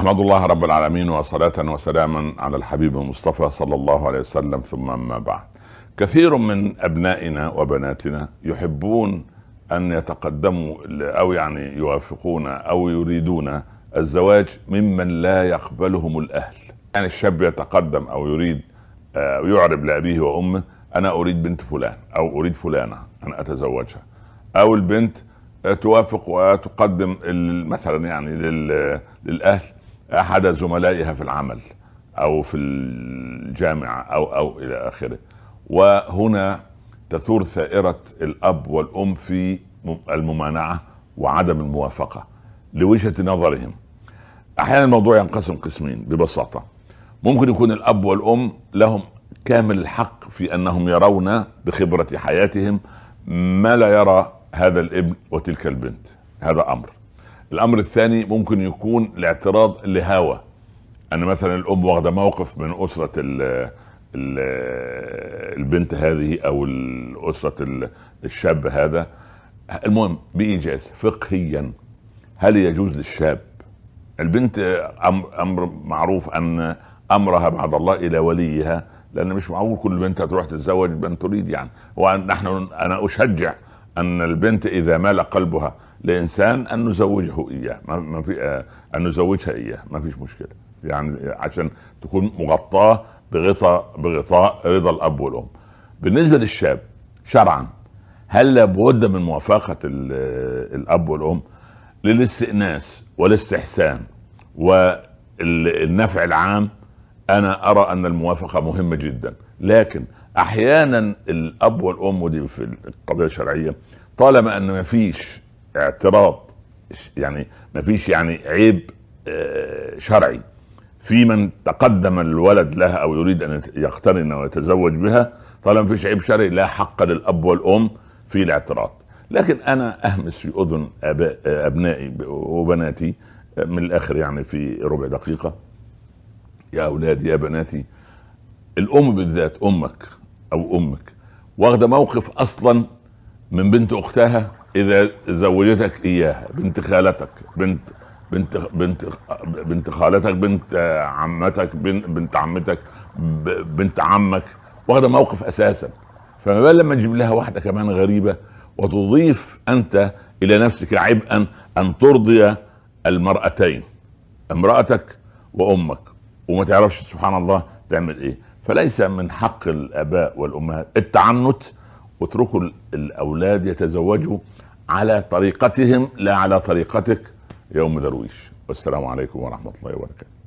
احمد الله رب العالمين وصلاة وسلاما على الحبيب المصطفى صلى الله عليه وسلم ثم اما بعد. كثير من ابنائنا وبناتنا يحبون ان يتقدموا او يعني يوافقون او يريدون الزواج ممن لا يقبلهم الاهل. يعني الشاب يتقدم او يريد آه، يعرب لابيه وامه انا اريد بنت فلان او اريد فلانه ان اتزوجها. او البنت آه، توافق وتقدم مثلا يعني للاهل احد زملائها في العمل او في الجامعه او او الى اخره وهنا تثور ثائره الاب والام في الممانعه وعدم الموافقه لوجهه نظرهم احيانا الموضوع ينقسم قسمين ببساطه ممكن يكون الاب والام لهم كامل الحق في انهم يرون بخبره حياتهم ما لا يرى هذا الابن وتلك البنت هذا امر الامر الثاني ممكن يكون الاعتراض لهوى انا مثلا الام واخده موقف من اسره الـ الـ البنت هذه او اسره الشاب هذا المهم بايجاز فقهيا هل يجوز للشاب البنت امر معروف ان امرها بعد الله الى وليها لان مش معقول كل بنت هتروح تتزوج من تريد يعني ونحن انا اشجع ان البنت اذا مال قلبها لانسان ان نزوجه اياه ما في آه، ان نزوجها اياه ما فيش مشكله يعني عشان تكون مغطاه بغطاء بغطاء رضا الاب والام بالنسبه للشاب شرعا هل لابد من موافقه الاب والام للاستئناس والاستحسان والنفع العام انا ارى ان الموافقه مهمه جدا لكن احيانا الاب والام ودي في القضيه الشرعيه طالما ان ما فيش اعتراض يعني ما فيش يعني عيب آه، شرعي في من تقدم الولد لها او يريد ان يقترن ويتزوج بها طالما ما فيش عيب شرعي لا حق للاب والام في الاعتراض لكن انا اهمس في اذن أباء ابنائي وبناتي آه، من الاخر يعني في ربع دقيقه يا اولادي يا بناتي الام بالذات امك او امك واخده موقف اصلا من بنت اختها اذا زوجتك اياها بنت خالتك بنت بنت بنت بنت خالتك بنت عمتك بنت, بنت عمتك بنت عمك واخده موقف اساسا فما بال لما تجيب لها واحده كمان غريبه وتضيف انت الى نفسك عبئا ان ترضي المرأتين امرأتك وامك وما تعرفش سبحان الله تعمل ايه فليس من حق الاباء والامهات التعنت اتركوا الاولاد يتزوجوا على طريقتهم لا على طريقتك يوم درويش والسلام عليكم ورحمه الله وبركاته